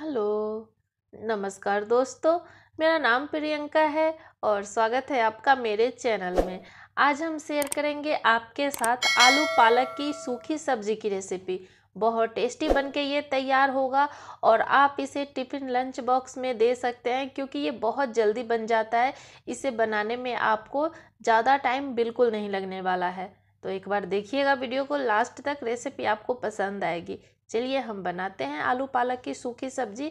hello नमस्कार दोस्तों मेरा नाम प्रियंका है और स्वागत है आपका मेरे चैनल में आज हम शेयर करेंगे आपके साथ आलू पालक की सूखी सब्जी की रेसिपी बहुत टेस्टी बन के ये तैयार होगा और आप इसे टिफ़िन लंच बॉक्स में दे सकते हैं क्योंकि ये बहुत जल्दी बन जाता है इसे बनाने में आपको ज़्यादा टाइम बिल्कुल नहीं लगने वाला है तो एक बार देखिएगा वीडियो को लास्ट तक रेसिपी आपको पसंद आएगी चलिए हम बनाते हैं आलू पालक की सूखी सब्जी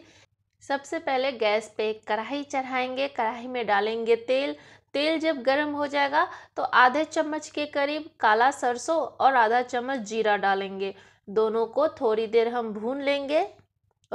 सबसे पहले गैस पे एक कढ़ाई चढ़ाएंगे कढ़ाई में डालेंगे तेल तेल जब गर्म हो जाएगा तो आधे चम्मच के करीब काला सरसों और आधा चम्मच जीरा डालेंगे दोनों को थोड़ी देर हम भून लेंगे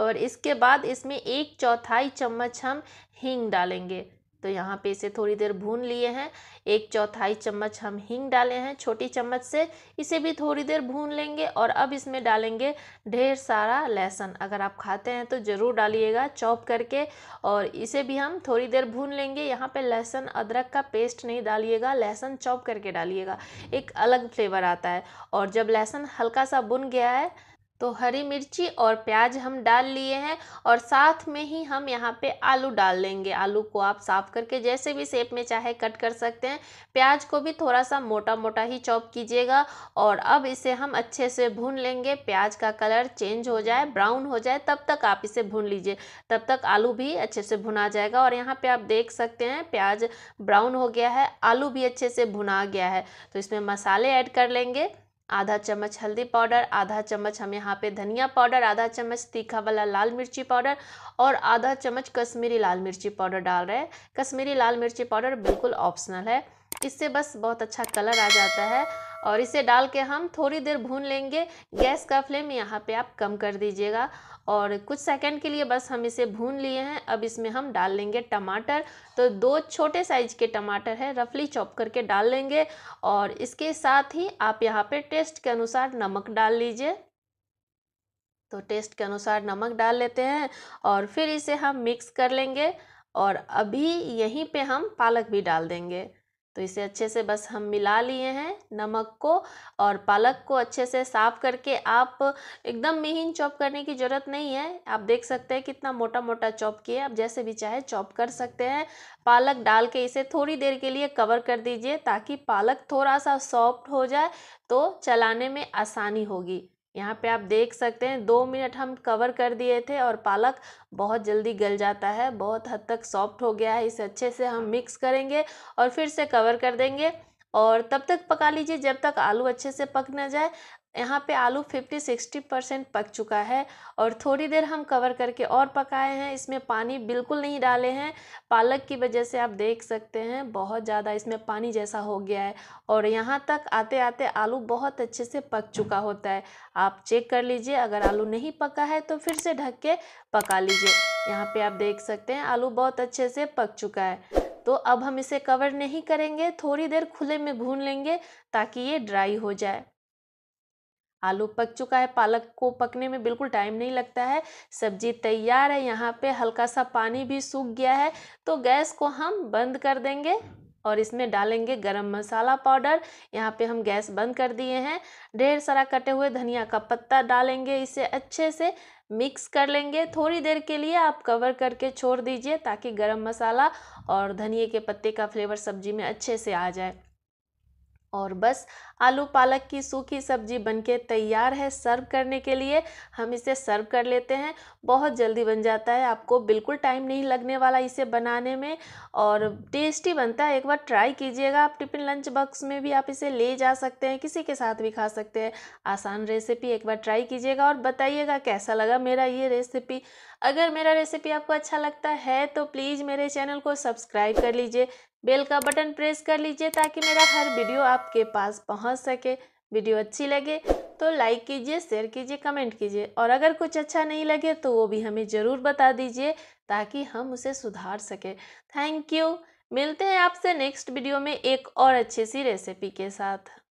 और इसके बाद इसमें एक चौथाई चम्मच हम हींग डालेंगे तो यहाँ पे इसे थोड़ी देर भून लिए हैं एक चौथाई चम्मच हम हींग डाले हैं छोटी चम्मच से इसे भी थोड़ी देर भून लेंगे और अब इसमें डालेंगे ढेर सारा लहसुन अगर आप खाते हैं तो ज़रूर डालिएगा चॉप करके और इसे भी हम थोड़ी देर भून लेंगे यहाँ पे लहसुन अदरक का पेस्ट नहीं डालिएगा लहसुन चॉप करके डालिएगा एक अलग फ्लेवर आता है और जब लहसुन हल्का सा भुन गया है तो हरी मिर्ची और प्याज हम डाल लिए हैं और साथ में ही हम यहाँ पे आलू डाल लेंगे आलू को आप साफ़ करके जैसे भी शेप में चाहे कट कर सकते हैं प्याज को भी थोड़ा सा मोटा मोटा ही चॉप कीजिएगा और अब इसे हम अच्छे से भून लेंगे प्याज का कलर चेंज हो जाए ब्राउन हो जाए तब तक आप इसे भून लीजिए तब तक आलू भी अच्छे से भुना जाएगा और यहाँ पर आप देख सकते हैं प्याज ब्राउन हो गया है आलू भी अच्छे से भुना गया है तो इसमें मसाले ऐड कर लेंगे आधा चम्मच हल्दी पाउडर आधा चम्मच हम यहाँ पे धनिया पाउडर आधा चम्मच तीखा वाला लाल मिर्ची पाउडर और आधा चम्मच कश्मीरी लाल मिर्ची पाउडर डाल रहे हैं कश्मीरी लाल मिर्ची पाउडर बिल्कुल ऑप्शनल है इससे बस बहुत अच्छा कलर आ जाता है और इसे डाल के हम थोड़ी देर भून लेंगे गैस का फ्लेम यहाँ पे आप कम कर दीजिएगा और कुछ सेकंड के लिए बस हम इसे भून लिए हैं अब इसमें हम डाल लेंगे टमाटर तो दो छोटे साइज के टमाटर हैं रफली चॉप करके डाल लेंगे और इसके साथ ही आप यहाँ पे टेस्ट के अनुसार नमक डाल लीजिए तो टेस्ट के अनुसार नमक डाल लेते हैं और फिर इसे हम मिक्स कर लेंगे और अभी यहीं पे हम पालक भी डाल देंगे तो इसे अच्छे से बस हम मिला लिए हैं नमक को और पालक को अच्छे से साफ़ करके आप एकदम महीन चॉप करने की ज़रूरत नहीं है आप देख सकते हैं कितना मोटा मोटा चॉप किए आप जैसे भी चाहे चॉप कर सकते हैं पालक डाल के इसे थोड़ी देर के लिए कवर कर दीजिए ताकि पालक थोड़ा सा सॉफ्ट हो जाए तो चलाने में आसानी होगी यहाँ पे आप देख सकते हैं दो मिनट हम कवर कर दिए थे और पालक बहुत जल्दी गल जाता है बहुत हद तक सॉफ्ट हो गया है इसे अच्छे से हम मिक्स करेंगे और फिर से कवर कर देंगे और तब तक पका लीजिए जब तक आलू अच्छे से पक ना जाए यहाँ पे आलू 50 60 परसेंट पक चुका है और थोड़ी देर हम कवर करके और पकाए हैं इसमें पानी बिल्कुल नहीं डाले हैं पालक की वजह से आप देख सकते हैं बहुत ज़्यादा इसमें पानी जैसा हो गया है और यहाँ तक आते आते आलू बहुत अच्छे से पक चुका होता है आप चेक कर लीजिए अगर आलू नहीं पका है तो फिर से ढक के पका लीजिए यहाँ पर आप देख सकते हैं आलू बहुत अच्छे से पक चुका है तो अब हम इसे कवर नहीं करेंगे थोड़ी देर खुले में भून लेंगे ताकि ये ड्राई हो जाए आलू पक चुका है पालक को पकने में बिल्कुल टाइम नहीं लगता है सब्जी तैयार है यहाँ पे हल्का सा पानी भी सूख गया है तो गैस को हम बंद कर देंगे और इसमें डालेंगे गरम मसाला पाउडर यहाँ पे हम गैस बंद कर दिए हैं ढेर सारा कटे हुए धनिया का पत्ता डालेंगे इसे अच्छे से मिक्स कर लेंगे थोड़ी देर के लिए आप कवर करके छोड़ दीजिए ताकि गरम मसाला और धनिए के पत्ते का फ्लेवर सब्जी में अच्छे से आ जाए और बस आलू पालक की सूखी सब्जी बनके तैयार है सर्व करने के लिए हम इसे सर्व कर लेते हैं बहुत जल्दी बन जाता है आपको बिल्कुल टाइम नहीं लगने वाला इसे बनाने में और टेस्टी बनता है एक बार ट्राई कीजिएगा आप टिफ़िन लंच बॉक्स में भी आप इसे ले जा सकते हैं किसी के साथ भी खा सकते हैं आसान रेसिपी एक बार ट्राई कीजिएगा और बताइएगा कैसा लगा मेरा ये रेसिपी अगर मेरा रेसिपी आपको अच्छा लगता है तो प्लीज़ मेरे चैनल को सब्सक्राइब कर लीजिए बेल का बटन प्रेस कर लीजिए ताकि मेरा हर वीडियो आपके पास पहुंच सके वीडियो अच्छी लगे तो लाइक कीजिए शेयर कीजिए कमेंट कीजिए और अगर कुछ अच्छा नहीं लगे तो वो भी हमें ज़रूर बता दीजिए ताकि हम उसे सुधार सकें थैंक यू मिलते हैं आपसे नेक्स्ट वीडियो में एक और अच्छी सी रेसिपी के साथ